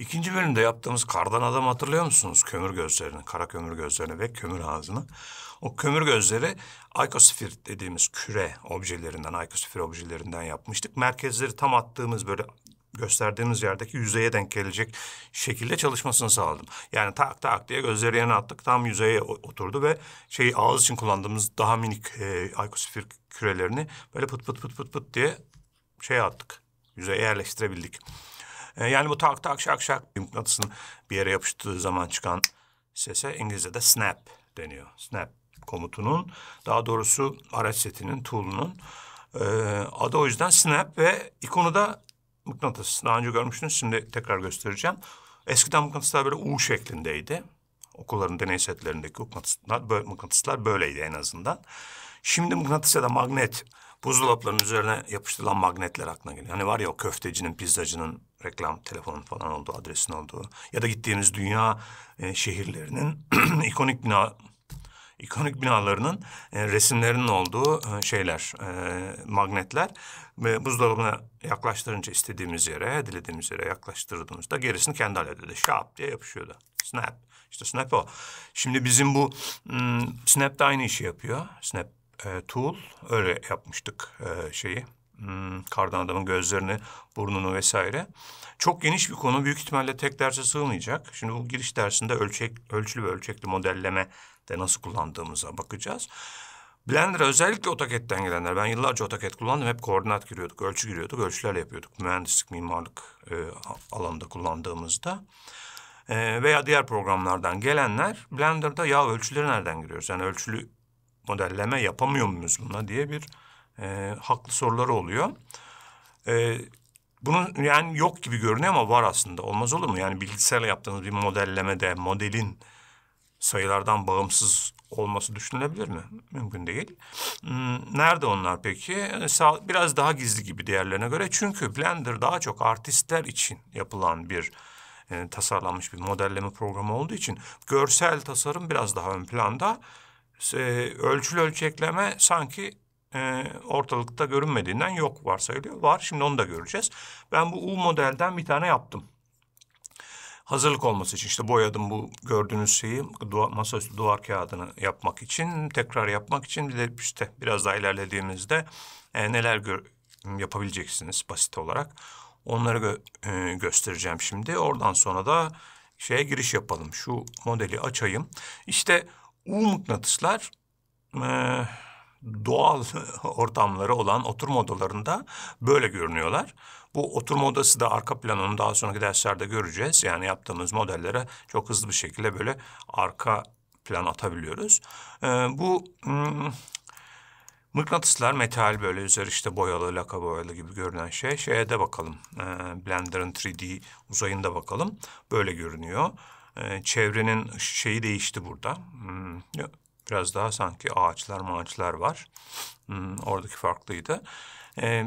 İkinci bölümde yaptığımız kardan adam hatırlıyor musunuz? Kömür gözlerini, kara kömür gözlerini ve kömür ağzını. O kömür gözleri aykosfer dediğimiz küre objelerinden, aykosfer objelerinden yapmıştık. Merkezleri tam attığımız böyle gösterdiğimiz yerdeki yüzeye denk gelecek şekilde çalışmasını sağladım. Yani tak tak diye gözleri yana attık tam yüzeye oturdu ve şey ağız için kullandığımız daha minik e, aykosfer kürelerini böyle pıt pıt pıt pıt pıt diye şey attık. Yüzeye yerleştirebildik. E, yani bu tak tak şak şak mıknatısın bir yere yapıştığı zaman çıkan sese İngilizce'de snap deniyor. Snap komutunun daha doğrusu araç setinin tool'unun e, adı o yüzden snap ve ikonu da mıknatıs. Daha önce görmüştünüz şimdi tekrar göstereceğim. Eskiden mıknatıslar böyle U şeklindeydi. Okulların deney setlerindeki mıknatıslar, böyle, mıknatıslar böyleydi en azından. Şimdi mıknatıs ya da magnet buzdolaplarının üzerine yapıştırılan magnetler aklına geliyor. Hani var ya o köftecinin, pizzacının reklam telefonun falan olduğu, adresin olduğu ya da gittiğiniz dünya e, şehirlerinin ikonik bina ikonik binalarının e, resimlerinin olduğu e, şeyler, e, magnetler ve buzdolabına yaklaştırınca istediğimiz yere, dilediğimiz yere yaklaştırdığımızda gerisini kendi hallediyordu. Şap diye yapışıyordu. Snap. İşte Snap o. Şimdi bizim bu hmm, Snap da aynı işi yapıyor. Snap e, tool öyle yapmıştık e, şeyi hmm, kardan adamın gözlerini, burnunu vesaire. Çok geniş bir konu. Büyük ihtimalle tek derse sığmayacak. Şimdi bu giriş dersinde ölçek, ölçülü ve ölçekli modelleme de nasıl kullandığımıza bakacağız. Blender özellikle AutoCAD'den gelenler. Ben yıllarca AutoCAD kullandım. Hep koordinat giriyorduk, ölçü giriyorduk, ölçüler yapıyorduk. Mühendislik, mimarlık e, alanında kullandığımızda. E, veya diğer programlardan gelenler Blender'da ya ölçüleri nereden giriyoruz? Yani ölçülü modelleme yapamıyor muyuz buna diye bir e, haklı soruları oluyor. E, bunun yani yok gibi görünüyor ama var aslında. Olmaz olur mu? Yani bilgisayarla yaptığınız bir modellemede modelin sayılardan bağımsız olması düşünülebilir mi? Mümkün değil. Hmm, nerede onlar peki? Ee, biraz daha gizli gibi diğerlerine göre. Çünkü Blender daha çok artistler için yapılan bir e, tasarlanmış bir modelleme programı olduğu için görsel tasarım biraz daha ön planda. E, ölçülü ölçekleme sanki e, ortalıkta görünmediğinden yok varsayılıyor. Var şimdi onu da göreceğiz. Ben bu U modelden bir tane yaptım. Hazırlık olması için işte boyadım bu gördüğünüz şeyi duvar, masaüstü duvar kağıdını yapmak için tekrar yapmak için bir de işte biraz daha ilerlediğimizde e, neler gör, yapabileceksiniz basit olarak onları gö e, göstereceğim şimdi. Oradan sonra da şeye giriş yapalım. Şu modeli açayım. İşte U mıknatıslar e, doğal ortamları olan oturma odalarında böyle görünüyorlar. Bu oturma odası da arka planını daha sonraki derslerde göreceğiz. Yani yaptığımız modellere çok hızlı bir şekilde böyle arka plan atabiliyoruz. Ee, bu hmm, mıknatıslar metal böyle üzeri işte boyalı, laka boyalı gibi görünen şey. Şeye de bakalım. Ee, Blender'ın 3D uzayında bakalım. Böyle görünüyor. Ee, çevrenin şeyi değişti burada. Hmm, Biraz daha sanki ağaçlar mağaçlar var. Hmm, oradaki farklıydı. Ee,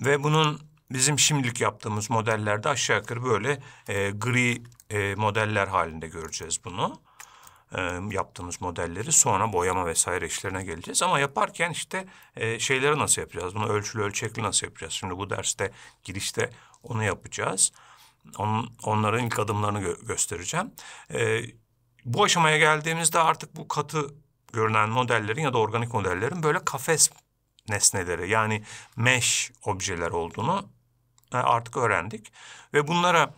ve bunun bizim şimdilik yaptığımız modellerde aşağı yukarı böyle e, gri e, modeller halinde göreceğiz bunu. E, yaptığımız modelleri sonra boyama vesaire işlerine geleceğiz. Ama yaparken işte e, şeyleri nasıl yapacağız? Bunu ölçülü ölçekli nasıl yapacağız? Şimdi bu derste girişte onu yapacağız. on onların ilk adımlarını gö göstereceğim. E, bu aşamaya geldiğimizde artık bu katı görünen modellerin ya da organik modellerin böyle kafes nesneleri yani mesh objeler olduğunu e, artık öğrendik. Ve bunlara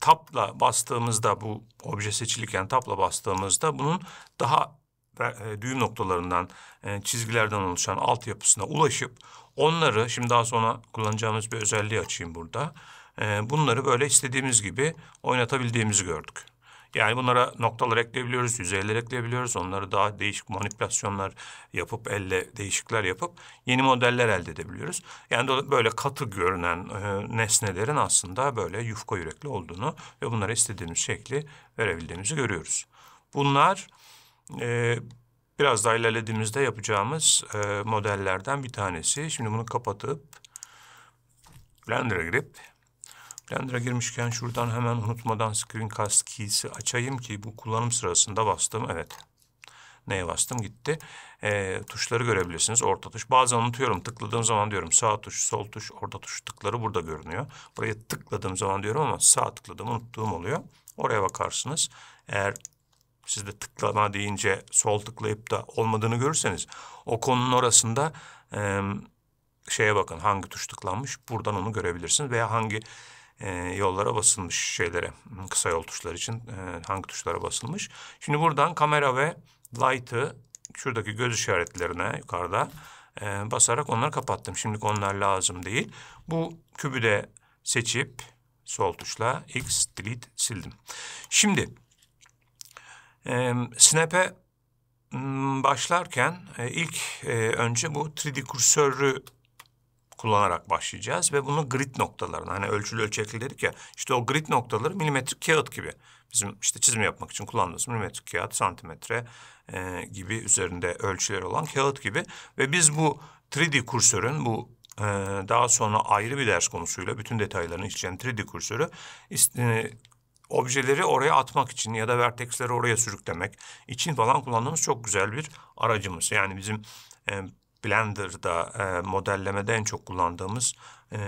tapla bastığımızda bu obje seçilirken tapla bastığımızda bunun daha e, düğüm noktalarından, e, çizgilerden oluşan altyapısına ulaşıp onları şimdi daha sonra kullanacağımız bir özelliği açayım burada. Bunları böyle istediğimiz gibi oynatabildiğimizi gördük. Yani bunlara noktalar ekleyebiliyoruz, yüzeyler ekleyebiliyoruz. Onları daha değişik manipülasyonlar yapıp, elle değişikler yapıp yeni modeller elde edebiliyoruz. Yani böyle katı görünen e, nesnelerin aslında böyle yufka yürekli olduğunu ve bunlara istediğimiz şekli verebildiğimizi görüyoruz. Bunlar e, biraz daha ilerlediğimizde yapacağımız e, modellerden bir tanesi. Şimdi bunu kapatıp Blender'a girip Blender'a girmişken şuradan hemen unutmadan Screencast Keys'i açayım ki bu kullanım sırasında bastım. Evet. Neye bastım gitti. E, tuşları görebilirsiniz. Orta tuş. Bazen unutuyorum. Tıkladığım zaman diyorum sağ tuş, sol tuş, orta tuş tıkları burada görünüyor. Buraya tıkladığım zaman diyorum ama sağ tıkladım unuttuğum oluyor. Oraya bakarsınız. Eğer siz de tıklama deyince sol tıklayıp da olmadığını görürseniz o konunun orasında e, şeye bakın hangi tuş tıklanmış buradan onu görebilirsiniz veya hangi e, yollara basılmış şeylere kısa yol tuşları için e, hangi tuşlara basılmış. Şimdi buradan kamera ve light'ı şuradaki göz işaretlerine yukarıda e, basarak onları kapattım. Şimdi onlar lazım değil. Bu kübü de seçip sol tuşla X delete sildim. Şimdi e, snap'e başlarken e, ilk e, önce bu 3D kursörü kullanarak başlayacağız ve bunu grid noktalarına hani ölçülü ölçekli dedik ya işte o grid noktaları milimetrik kağıt gibi bizim işte çizim yapmak için kullandığımız milimetrik kağıt santimetre e, gibi üzerinde ölçüleri olan kağıt gibi ve biz bu 3D kursörün bu e, daha sonra ayrı bir ders konusuyla bütün detaylarını işleyen 3D kursörü e, objeleri oraya atmak için ya da vertexleri oraya sürüklemek için falan kullandığımız çok güzel bir aracımız. Yani bizim e, Blender'da e, modellemede en çok kullandığımız e,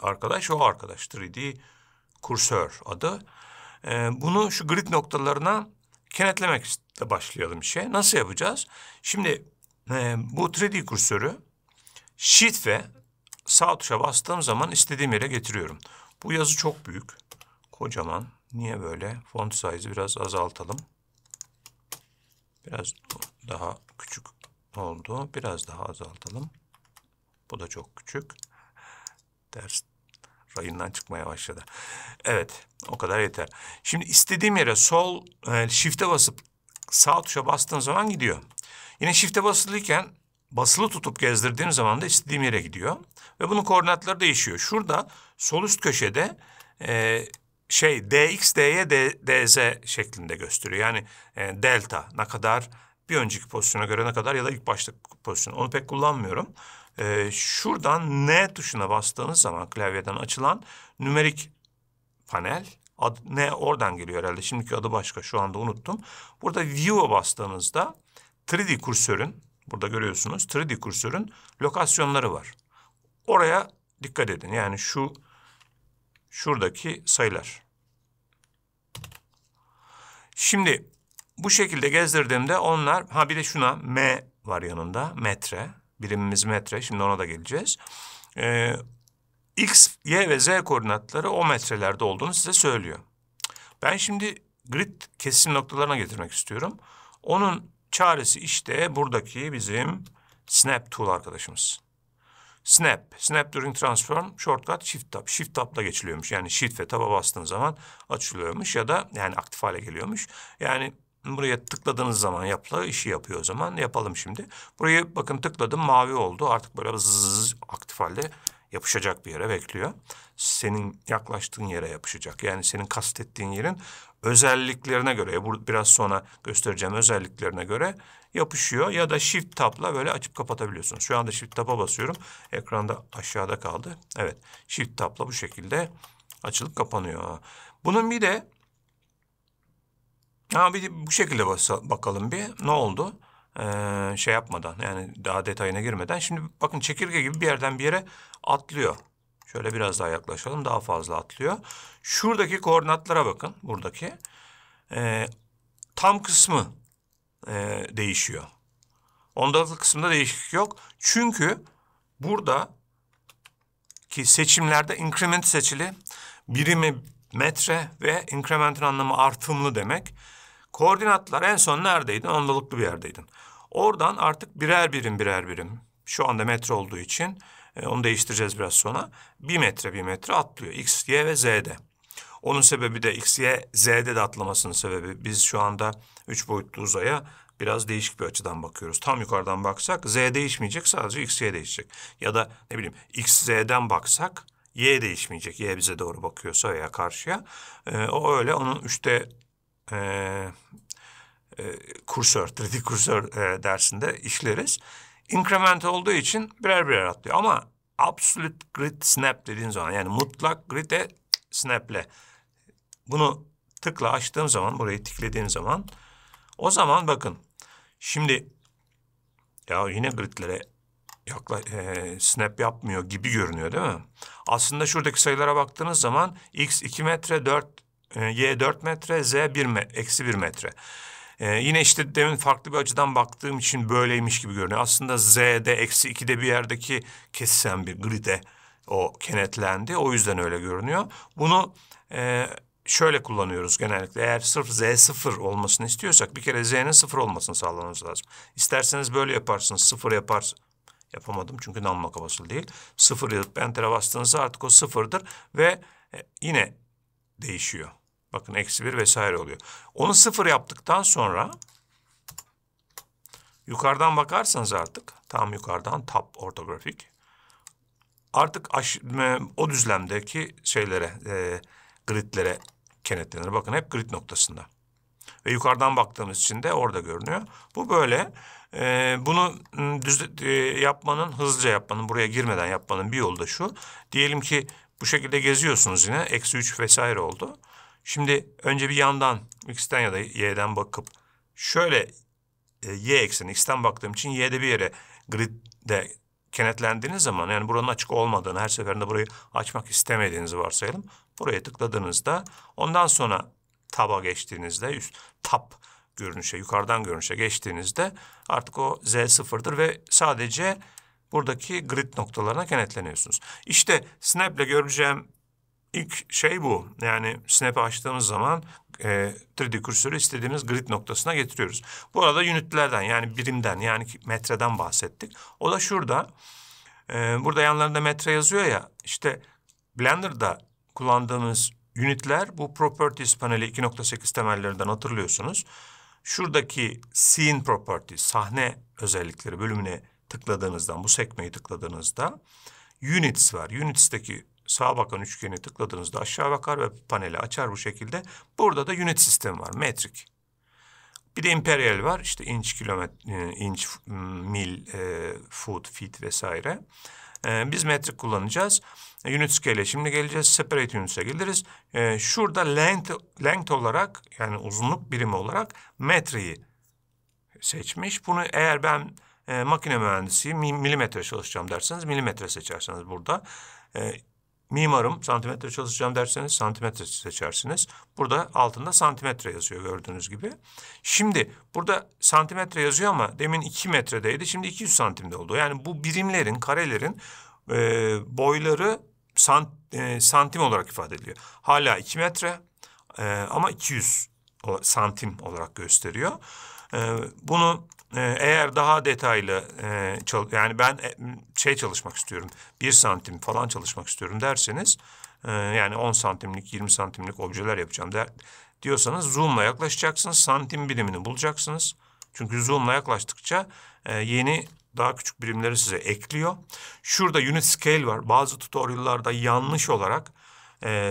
arkadaş o arkadaş 3D Cursor adı. E, bunu şu grid noktalarına kenetlemekle başlayalım işe. Nasıl yapacağız? Şimdi e, bu 3D kursörü Shift ve sağ tuşa bastığım zaman istediğim yere getiriyorum. Bu yazı çok büyük. Kocaman. Niye böyle? Font size biraz azaltalım. Biraz daha küçük oldu. Biraz daha azaltalım. Bu da çok küçük. Ders rayından çıkmaya başladı. Evet, o kadar yeter. Şimdi istediğim yere sol e, shift'e basıp sağ tuşa bastığım zaman gidiyor. Yine shift'e basılıyken basılı tutup gezdirdiğim zaman da istediğim yere gidiyor. Ve bunun koordinatları değişiyor. Şurada sol üst köşede e, şey dx, dy, dz şeklinde gösteriyor. Yani e, delta ne kadar bir önceki pozisyona görene kadar ya da ilk başta pozisyonu Onu pek kullanmıyorum. Ee, şuradan N tuşuna bastığınız zaman klavyeden açılan nümerik panel ad, ne oradan geliyor herhalde. Şimdiki adı başka şu anda unuttum. Burada View'a bastığınızda 3D kursörün burada görüyorsunuz 3D kursörün lokasyonları var. Oraya dikkat edin. Yani şu şuradaki sayılar. Şimdi bu şekilde gezdirdiğimde onlar, ha bir de şuna m var yanında, metre. Birimimiz metre, şimdi ona da geleceğiz. Ee, X, Y ve Z koordinatları o metrelerde olduğunu size söylüyor. Ben şimdi grid kesim noktalarına getirmek istiyorum. Onun çaresi işte buradaki bizim Snap Tool arkadaşımız. Snap, Snap During Transform, Shortcut Shift Tab. Shift Tab'la geçiliyormuş. Yani Shift ve Tab'a bastığın zaman açılıyormuş ya da yani aktif hale geliyormuş. Yani Buraya tıkladığınız zaman yapla işi yapıyor o zaman. Yapalım şimdi. Buraya bakın tıkladım mavi oldu. Artık böyle zzz aktif halde yapışacak bir yere bekliyor. Senin yaklaştığın yere yapışacak. Yani senin kastettiğin yerin özelliklerine göre biraz sonra göstereceğim özelliklerine göre yapışıyor. Ya da shift tabla böyle açıp kapatabiliyorsunuz. Şu anda shift taba basıyorum. Ekranda aşağıda kaldı. Evet shift tabla bu şekilde açılıp kapanıyor. Bunun bir de Ha bir bu şekilde basa, bakalım bir ne oldu ee, şey yapmadan yani daha detayına girmeden. Şimdi bakın çekirge gibi bir yerden bir yere atlıyor. Şöyle biraz daha yaklaşalım daha fazla atlıyor. Şuradaki koordinatlara bakın buradaki. Ee, tam kısmı e, değişiyor. Ondalık kısımda değişiklik yok. Çünkü burada ki seçimlerde increment seçili birimi metre ve increment'in anlamı artımlı demek. Koordinatlar en son neredeydin? Onluluklu bir yerdeydin. Oradan artık birer birim birer birim. Şu anda metre olduğu için e, onu değiştireceğiz biraz sonra. Bir metre bir metre atlıyor. X, Y ve Z'de. Onun sebebi de X, Y, Z'de de atlamasının sebebi. Biz şu anda üç boyutlu uzaya biraz değişik bir açıdan bakıyoruz. Tam yukarıdan baksak Z değişmeyecek sadece X, Y değişecek. Ya da ne bileyim X, Z'den baksak Y değişmeyecek. Y bize doğru bakıyorsa veya karşıya. E, o öyle onun üçte e, e, kursör, kritik kursör e, dersinde işleriz. Inkrement olduğu için birer birer atlıyor. Ama absolute grid snap dediğin zaman yani mutlak grid'e snaple bunu tıkla açtığım zaman burayı tıkladığım zaman o zaman bakın şimdi ya yine gridlere yakla, e, snap yapmıyor gibi görünüyor değil mi? Aslında şuradaki sayılara baktığınız zaman x 2 metre 4 ee, y 4 metre, z 1 me eksi 1 metre. E, yine işte demin farklı bir açıdan baktığım için böyleymiş gibi görünüyor. Aslında z'de eksi 2'de bir yerdeki kesişen bir gride o kenetlendi. O yüzden öyle görünüyor. Bunu e, şöyle kullanıyoruz genellikle. Eğer sırf z sıfır olmasını istiyorsak bir kere z'nin sıfır olmasını sağlamamız lazım. İsterseniz böyle yaparsınız. Sıfır yaparsınız. Yapamadım çünkü namla kabasıl değil. Sıfır yazıp enter'e bastığınızda artık o sıfırdır ve e, yine değişiyor. Bakın eksi bir vesaire oluyor. Onu sıfır yaptıktan sonra yukarıdan bakarsanız artık tam yukarıdan top ortografik. Artık aş, o düzlemdeki şeylere e, gridlere kenetlenir. Bakın hep grid noktasında. Ve yukarıdan baktığımız için de orada görünüyor. Bu böyle. E, bunu düz, e, yapmanın, hızlıca yapmanın, buraya girmeden yapmanın bir yolu da şu. Diyelim ki bu şekilde geziyorsunuz yine. Eksi 3 vesaire oldu. Şimdi önce bir yandan x'ten ya da y'den bakıp şöyle e, y eksen, x'ten baktığım için y'de bir yere gridde kenetlendiğiniz zaman yani buranın açık olmadığını her seferinde burayı açmak istemediğinizi varsayalım. Buraya tıkladığınızda ondan sonra taba geçtiğinizde üst tab görünüşe yukarıdan görünüşe geçtiğinizde artık o z sıfırdır ve sadece buradaki grid noktalarına kenetleniyorsunuz. İşte Snap ile göreceğim ilk şey bu. Yani Snap'i açtığımız zaman e, 3D kürsörü istediğimiz grid noktasına getiriyoruz. Bu arada unitlerden yani birimden yani metreden bahsettik. O da şurada. E, burada yanlarında metre yazıyor ya. İşte Blender'da kullandığımız unitler bu Properties paneli 2.8 temellerinden hatırlıyorsunuz. Şuradaki Scene Properties sahne özellikleri bölümüne tıkladığınızda, bu sekmeyi tıkladığınızda units var. Units'teki sağ bakan üçgeni tıkladığınızda aşağı bakar ve paneli açar bu şekilde. Burada da unit sistem var, metrik. Bir de imperial var. İşte inç, kilometre, inç, mil, e, foot, feet vesaire. E, biz metrik kullanacağız. E, unit scale'e şimdi geleceğiz. Separate units'e geliriz. E, şurada length, length olarak yani uzunluk birimi olarak metreyi seçmiş. Bunu eğer ben e, makine mühendisi milimetre çalışacağım derseniz milimetre seçersiniz burada. E, mimarım santimetre çalışacağım derseniz santimetre seçersiniz. Burada altında santimetre yazıyor gördüğünüz gibi. Şimdi burada santimetre yazıyor ama demin 2 metredeydi şimdi 200 santimde oldu. Yani bu birimlerin karelerin e, boyları sant, e, santim olarak ifade ediliyor. Hala 2 metre e, ama 200 santim olarak gösteriyor. Ee, bunu e, eğer daha detaylı e, yani ben e, şey çalışmak istiyorum bir santim falan çalışmak istiyorum derseniz yani 10 santimlik 20 santimlik objeler yapacağım der, diyorsanız zoomla yaklaşacaksınız santim birimini bulacaksınız. Çünkü zoomla yaklaştıkça yeni daha küçük birimleri size ekliyor. Şurada unit scale var. Bazı tutorial'larda yanlış olarak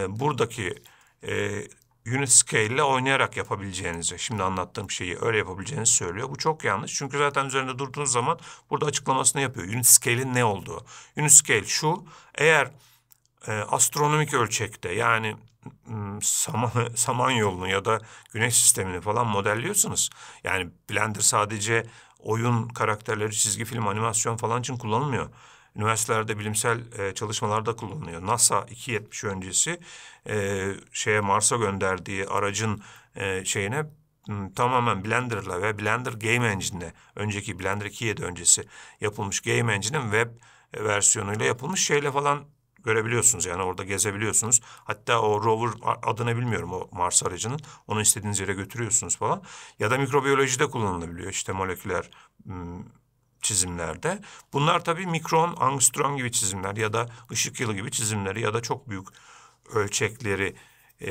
buradaki scale ile oynayarak yapabileceğinizi, şimdi anlattığım şeyi öyle yapabileceğinizi söylüyor. Bu çok yanlış. Çünkü zaten üzerinde durduğunuz zaman burada açıklamasını yapıyor. scale'in ne olduğu. scale şu, eğer e, astronomik ölçekte yani saman yolunu ya da güneş sistemini falan modelliyorsunuz. Yani Blender sadece oyun karakterleri, çizgi film, animasyon falan için kullanılmıyor üniversitelerde bilimsel e, çalışmalarda kullanılıyor. NASA 270 öncesi e, şeye Mars'a gönderdiği aracın e, şeyine tamamen Blender'la ve Blender Game Engine'le önceki Blender 2.7 öncesi yapılmış Game Engine'in web versiyonuyla yapılmış şeyle falan görebiliyorsunuz yani orada gezebiliyorsunuz. Hatta o rover adını bilmiyorum o Mars aracının. Onu istediğiniz yere götürüyorsunuz falan. Ya da mikrobiyolojide kullanılabiliyor. işte moleküler çizimlerde. Bunlar tabii mikron, angstrom gibi çizimler ya da ışık yılı gibi çizimleri ya da çok büyük ölçekleri e,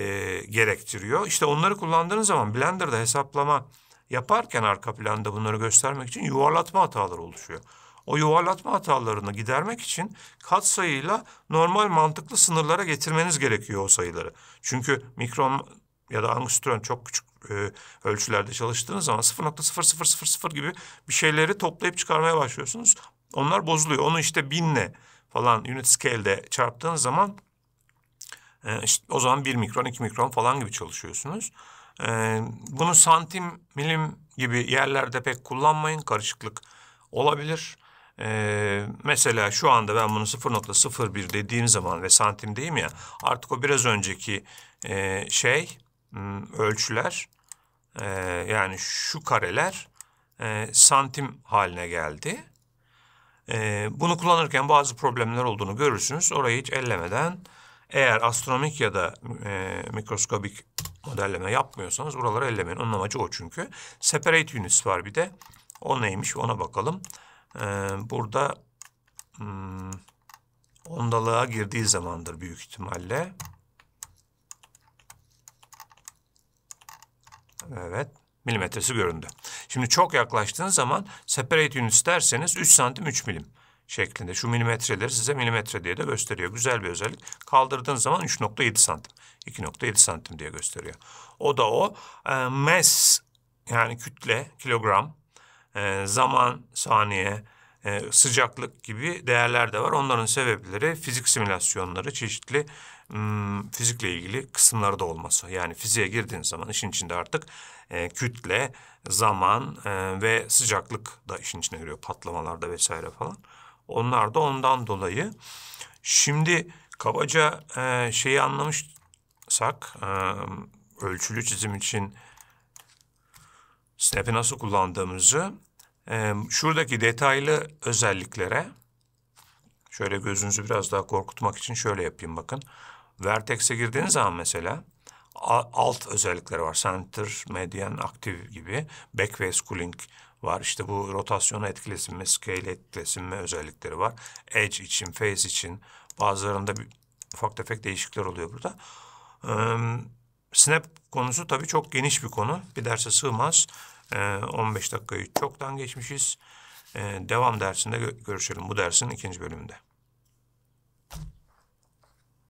gerektiriyor. İşte onları kullandığınız zaman Blender'da hesaplama yaparken arka planda bunları göstermek için yuvarlatma hataları oluşuyor. O yuvarlatma hatalarını gidermek için kat sayıyla normal mantıklı sınırlara getirmeniz gerekiyor o sayıları. Çünkü mikron ya da angstrom çok küçük e, ölçülerde çalıştığınız zaman 0.0000 gibi bir şeyleri toplayıp çıkarmaya başlıyorsunuz. Onlar bozuluyor. Onu işte binle falan unit scale'de çarptığınız zaman e, işte o zaman 1 mikron, 2 mikron falan gibi çalışıyorsunuz. E, bunu santim, milim gibi yerlerde pek kullanmayın. Karışıklık olabilir. Ee, mesela şu anda ben bunu 0.01 dediğim zaman ve santim diyeyim ya artık o biraz önceki e, şey hmm, ölçüler e, yani şu kareler e, santim haline geldi. E, bunu kullanırken bazı problemler olduğunu görürsünüz. Orayı hiç ellemeden eğer astronomik ya da e, mikroskobik modelleme yapmıyorsanız buraları ellemeyin. Onun amacı o çünkü. Separate units var bir de. O neymiş ona bakalım. E, burada hmm, ondalığa girdiği zamandır büyük ihtimalle. Evet. Milimetresi göründü. Şimdi çok yaklaştığınız zaman separate unit derseniz 3 santim 3 milim şeklinde. Şu milimetreleri size milimetre diye de gösteriyor. Güzel bir özellik. Kaldırdığınız zaman 3.7 santim, 2.7 santim diye gösteriyor. O da o. E, mass yani kütle, kilogram, e, zaman, saniye, e, sıcaklık gibi değerler de var. Onların sebepleri fizik simülasyonları, çeşitli m, hmm, fizikle ilgili kısımları da olması. Yani fiziğe girdiğin zaman işin içinde artık e, kütle, zaman e, ve sıcaklık da işin içine giriyor. Patlamalarda vesaire falan. Onlar da ondan dolayı. Şimdi kabaca e, şeyi anlamışsak e, ölçülü çizim için Snap'i nasıl kullandığımızı şuradaki detaylı özelliklere şöyle gözünüzü biraz daha korkutmak için şöyle yapayım bakın. Vertex'e girdiğiniz zaman mesela alt özellikleri var. Center, median, active gibi. Back face cooling var. İşte bu rotasyonu etkilesin mi, scale etkilesin mi özellikleri var. Edge için, face için bazılarında bir, ufak tefek değişiklikler oluyor burada. Ee, snap konusu tabii çok geniş bir konu. Bir derse sığmaz. 15 ee, dakikayı çoktan geçmişiz. Ee, devam dersinde görüşelim bu dersin ikinci bölümünde.